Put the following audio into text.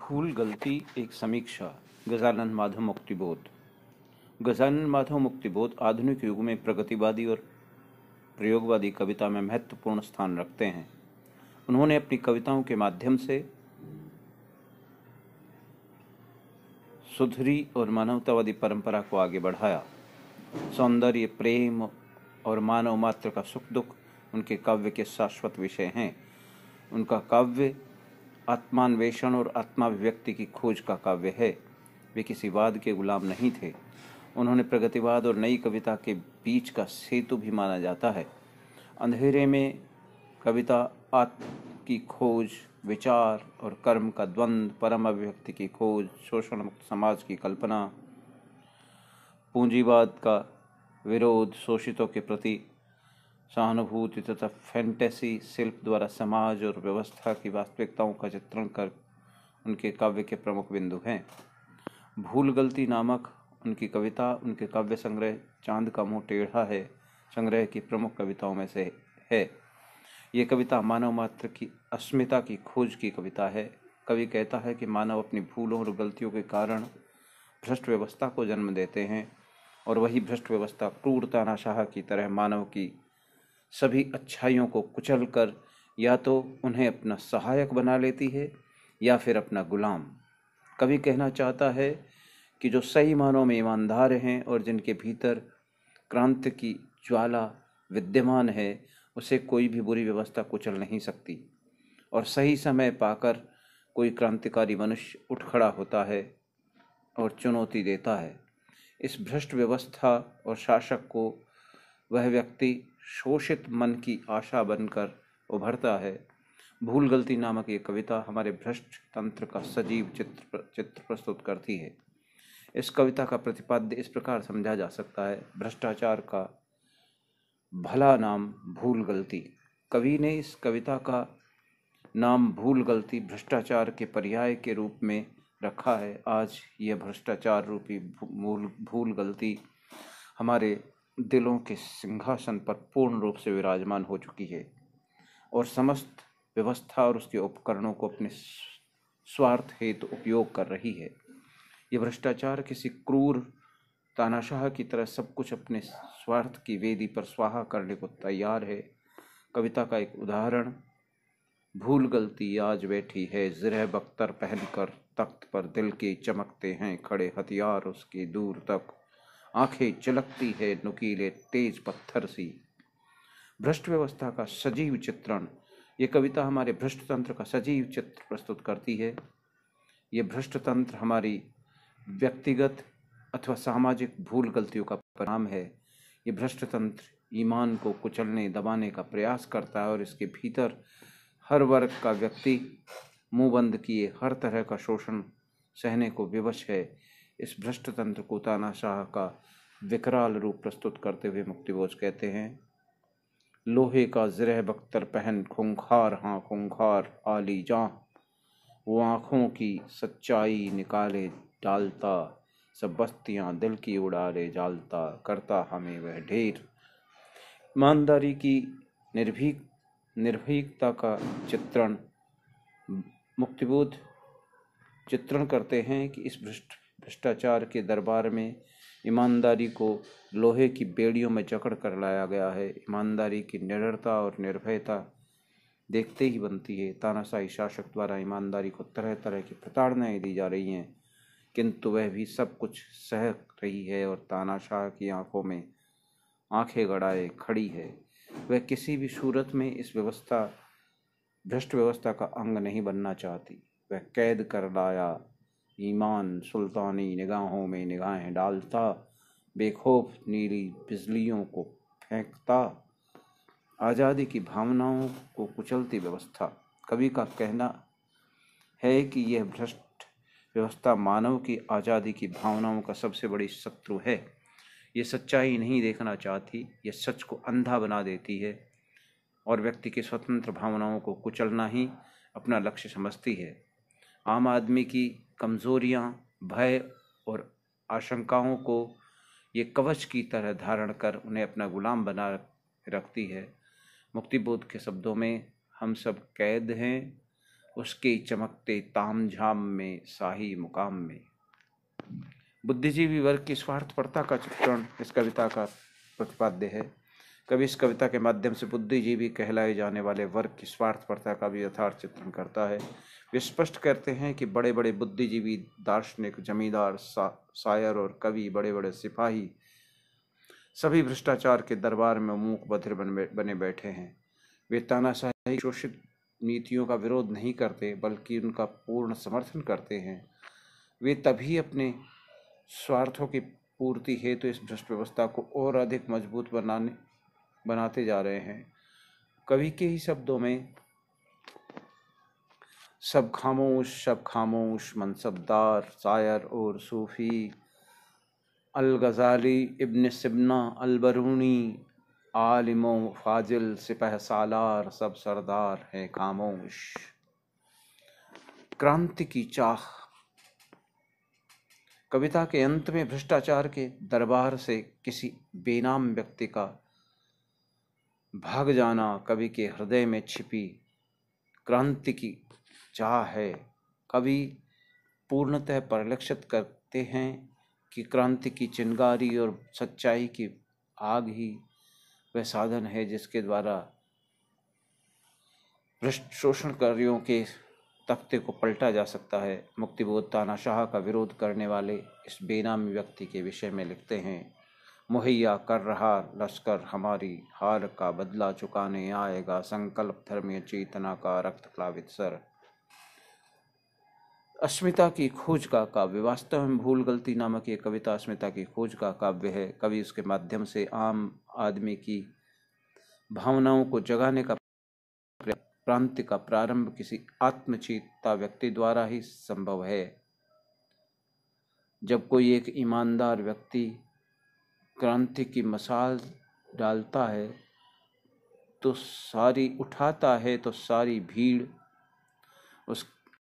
भूल गलती एक समीक्षा गजानंद माधव मुक्तिबोध गजानंद माधव मुक्तिबोध आधुनिक युग में प्रगतिवादी और प्रयोगवादी कविता में महत्वपूर्ण स्थान रखते हैं उन्होंने अपनी कविताओं के माध्यम से सुधरी और मानवतावादी परंपरा को आगे बढ़ाया सौंदर्य प्रेम और मानव मात्र का सुख दुख उनके काव्य के शाश्वत विषय हैं उनका काव्य आत्मान्वेषण और आत्माभिव्यक्ति की खोज का काव्य है वे किसी वाद के गुलाम नहीं थे उन्होंने प्रगतिवाद और नई कविता के बीच का सेतु भी माना जाता है अंधेरे में कविता आत्म की खोज विचार और कर्म का द्वंद्व परम अभिव्यक्ति की खोज शोषण मुक्त समाज की कल्पना पूंजीवाद का विरोध शोषितों के प्रति सहानुभूति तथा फैंटेसी शिल्प द्वारा समाज और व्यवस्था की वास्तविकताओं का चित्रण कर उनके काव्य के प्रमुख बिंदु हैं भूल गलती नामक उनकी कविता उनके काव्य संग्रह चांद का मुंह टेढ़ा है संग्रह की प्रमुख कविताओं में से है ये कविता मानव मात्र की अस्मिता की खोज की कविता है कवि कहता है कि मानव अपनी भूलों और गलतियों के कारण भ्रष्ट व्यवस्था को जन्म देते हैं और वही भ्रष्ट व्यवस्था क्रूर तानाशाह की तरह मानव की सभी अच्छाइयों को कुचल कर या तो उन्हें अपना सहायक बना लेती है या फिर अपना गुलाम कभी कहना चाहता है कि जो सही मानों में ईमानदार हैं और जिनके भीतर क्रांति की ज्वाला विद्यमान है उसे कोई भी बुरी व्यवस्था कुचल नहीं सकती और सही समय पाकर कोई क्रांतिकारी मनुष्य उठ खड़ा होता है और चुनौती देता है इस भ्रष्ट व्यवस्था और शासक को वह व्यक्ति शोषित मन की आशा बनकर उभरता है भूल गलती नामक ये कविता हमारे भ्रष्ट तंत्र का सजीव चित्र चित्र प्रस्तुत करती है इस कविता का प्रतिपाद्य इस प्रकार समझा जा सकता है भ्रष्टाचार का भला नाम भूल गलती कवि ने इस कविता का नाम भूल गलती भ्रष्टाचार के पर्याय के रूप में रखा है आज यह भ्रष्टाचार रूपी भूल भूल गलती हमारे दिलों के सिंहासन पर पूर्ण रूप से विराजमान हो चुकी है और समस्त व्यवस्था और उसके उपकरणों को अपने स्वार्थ हेतु तो उपयोग कर रही है ये भ्रष्टाचार किसी क्रूर तानाशाह की तरह सब कुछ अपने स्वार्थ की वेदी पर स्वाहा करने को तैयार है कविता का एक उदाहरण भूल गलती आज बैठी है ज़रह बख्तर पहनकर तख्त पर दिल के चमकते हैं खड़े हथियार उसके दूर तक आंखें चलकती है नुकीले तेज पत्थर सी भ्रष्ट व्यवस्था का सजीव चित्रण ये कविता हमारे भ्रष्ट तंत्र का सजीव चित्र प्रस्तुत करती है ये भ्रष्ट तंत्र हमारी व्यक्तिगत अथवा सामाजिक भूल गलतियों का परिणाम है ये भ्रष्ट तंत्र ईमान को कुचलने दबाने का प्रयास करता है और इसके भीतर हर वर्ग का व्यक्ति मुंह बंद किए हर तरह का शोषण सहने को विवश है इस भ्रष्ट तंत्र को तानाशाह का विकराल रूप प्रस्तुत करते हुए मुक्तिबोध कहते हैं लोहे का जरह बख्तर पहन खुंखार हाँ खुंखार आली जा वो आँखों की सच्चाई निकाले डालता सब बस्तियाँ दिल की उड़ा ले जालता करता हमें वह ढेर ईमानदारी की निर्भीक निर्भीकता का चित्रण मुक्तिबोध चित्रण करते हैं कि इस भ्रष्ट भ्रष्टाचार के दरबार में ईमानदारी को लोहे की बेड़ियों में जकड़ कर लाया गया है ईमानदारी की निडरता और निर्भयता देखते ही बनती है तानाशाही शासक द्वारा ईमानदारी को तरह तरह की प्रताड़नाएँ दी जा रही हैं किंतु वह भी सब कुछ सह रही है और तानाशाह की आंखों में आंखें गड़ाए खड़ी है वह किसी भी सूरत में इस व्यवस्था भ्रष्ट व्यवस्था का अंग नहीं बनना चाहती वह कैद कर लाया ईमान सुल्तानी निगाहों में निगाहें डालता बेखौफ नीली बिजलियों को फेंकता आज़ादी की भावनाओं को कुचलती व्यवस्था कवि का कहना है कि यह भ्रष्ट व्यवस्था मानव की आज़ादी की भावनाओं का सबसे बड़ी शत्रु है ये सच्चाई नहीं देखना चाहती यह सच को अंधा बना देती है और व्यक्ति की स्वतंत्र भावनाओं को कुचलना ही अपना लक्ष्य समझती है आम आदमी की कमज़ोरियाँ भय और आशंकाओं को ये कवच की तरह धारण कर उन्हें अपना गुलाम बना रखती है मुक्तिबोध के शब्दों में हम सब कैद हैं उसके चमकते ताम झाम में शाही मुकाम में बुद्धिजीवी वर्ग की स्वार्थपरता का चित्रण इस कविता का प्रतिपाद्य है कवि इस कविता के माध्यम से बुद्धिजीवी कहलाए जाने वाले वर्ग की स्वार्थपरता का भी यथार्थ चित्रण करता है वे स्पष्ट करते हैं कि बड़े बड़े बुद्धिजीवी दार्शनिक जमींदार सा, सायर और कवि बड़े बड़े सिपाही सभी भ्रष्टाचार के दरबार में मूक बधिर बने बैठे हैं वे तानाशाही शोषित नीतियों का विरोध नहीं करते बल्कि उनका पूर्ण समर्थन करते हैं वे तभी अपने स्वार्थों की पूर्ति हेतु तो इस भ्रष्ट व्यवस्था को और अधिक मजबूत बनाने बनाते जा रहे हैं कवि के ही शब्दों में सब खामोश सब खामोश मनसबदार शायर और सूफ़ी अलगज़ाली इबन सिबना अलबरूनी आलिमो फाजिल सिपह सालार सब सरदार हैं खामोश क्रांति की चाह कविता के अंत में भ्रष्टाचार के दरबार से किसी बेनाम व्यक्ति का भाग जाना कवि के हृदय में छिपी क्रांति की चाह है कवि पूर्णतः परिलक्षित करते हैं कि क्रांति की चिंगारी और सच्चाई की आग ही वह साधन है जिसके द्वारा शोषण शोषणकारियों के तख्ते को पलटा जा सकता है मुक्तिबोध तानाशाह का विरोध करने वाले इस बेनामी व्यक्ति के विषय में लिखते हैं मुहैया कर रहा लश्कर हमारी हार का बदला चुकाने आएगा संकल्प धर्मीय चेतना का रक्त प्लावित सर अस्मिता की खोज का काव्य वास्तव में भूल गलती नामक ये कविता अस्मिता की खोज का काव्य है कवि उसके माध्यम से आम आदमी की भावनाओं को जगाने का प्रांति का प्रारंभ किसी आत्मचेतता व्यक्ति द्वारा ही संभव है जब कोई एक ईमानदार व्यक्ति क्रांति की मसाल डालता है तो सारी उठाता है तो सारी भीड़ उस